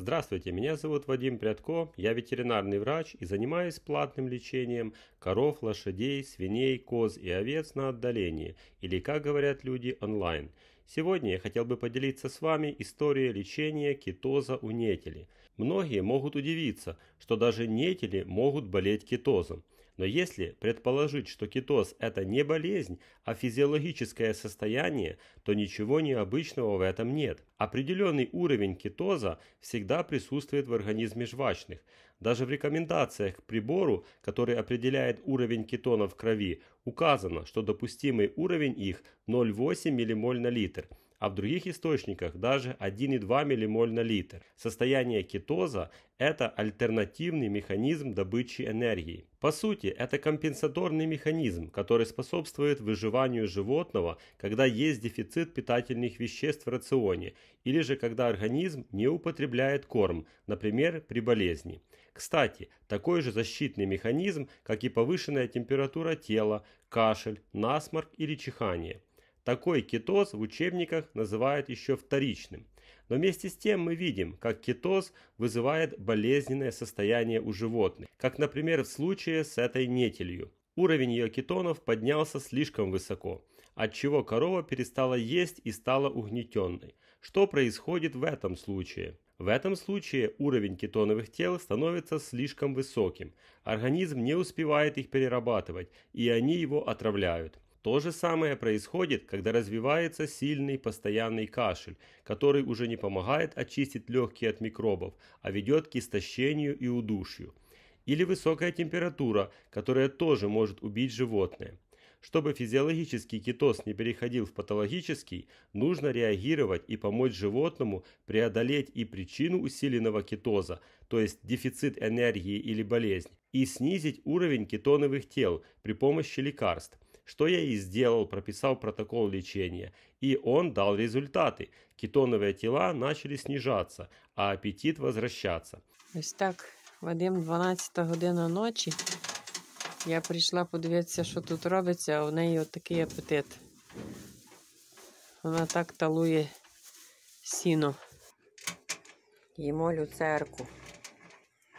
Здравствуйте, меня зовут Вадим Прядко, я ветеринарный врач и занимаюсь платным лечением коров, лошадей, свиней, коз и овец на отдалении, или, как говорят люди, онлайн. Сегодня я хотел бы поделиться с вами историей лечения кетоза у нетели. Многие могут удивиться, что даже нетели могут болеть кетозом. Но если предположить, что кетоз – это не болезнь, а физиологическое состояние, то ничего необычного в этом нет. Определенный уровень кетоза всегда присутствует в организме жвачных. Даже в рекомендациях к прибору, который определяет уровень кетонов в крови, указано, что допустимый уровень их 0,8 ммоль на литр – а в других источниках даже 1,2 ммоль на литр. Состояние кетоза – это альтернативный механизм добычи энергии. По сути, это компенсаторный механизм, который способствует выживанию животного, когда есть дефицит питательных веществ в рационе, или же когда организм не употребляет корм, например, при болезни. Кстати, такой же защитный механизм, как и повышенная температура тела, кашель, насморк или чихание – такой кетоз в учебниках называют еще вторичным. Но вместе с тем мы видим, как кетоз вызывает болезненное состояние у животных, как, например, в случае с этой нетелью. Уровень ее кетонов поднялся слишком высоко, отчего корова перестала есть и стала угнетенной. Что происходит в этом случае? В этом случае уровень кетоновых тел становится слишком высоким, организм не успевает их перерабатывать, и они его отравляют. То же самое происходит, когда развивается сильный постоянный кашель, который уже не помогает очистить легкие от микробов, а ведет к истощению и удушью. Или высокая температура, которая тоже может убить животное. Чтобы физиологический кетоз не переходил в патологический, нужно реагировать и помочь животному преодолеть и причину усиленного кетоза, то есть дефицит энергии или болезнь, и снизить уровень кетоновых тел при помощи лекарств – что я и сделал, прописал протокол лечения. И он дал результаты. Кетоновые тела начали снижаться, а аппетит возвращаться. Ось так, Вадим, 12 година ночі. Я прийшла подивитися, що тут робиться, а у неї такий апетит. Вона так талує сіно. молю церкву.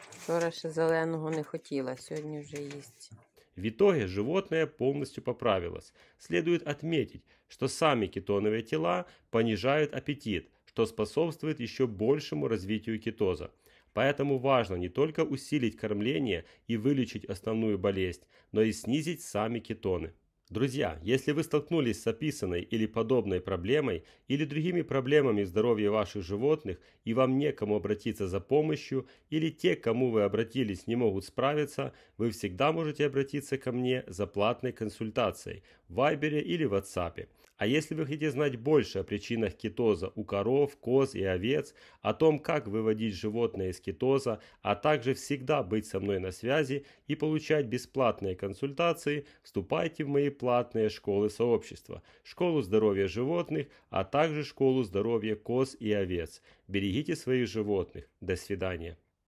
Вчора ще зеленого не хотіла, сьогодні вже їсть. В итоге животное полностью поправилось. Следует отметить, что сами кетоновые тела понижают аппетит, что способствует еще большему развитию кетоза. Поэтому важно не только усилить кормление и вылечить основную болезнь, но и снизить сами кетоны. Друзья, если вы столкнулись с описанной или подобной проблемой или другими проблемами здоровья ваших животных и вам некому обратиться за помощью или те, к кому вы обратились, не могут справиться, вы всегда можете обратиться ко мне за платной консультацией в Viber или в WhatsApp. А если вы хотите знать больше о причинах кетоза у коров, коз и овец, о том, как выводить животное из кетоза, а также всегда быть со мной на связи и получать бесплатные консультации, вступайте в мои платные школы сообщества, школу здоровья животных, а также школу здоровья коз и овец. Берегите своих животных. До свидания.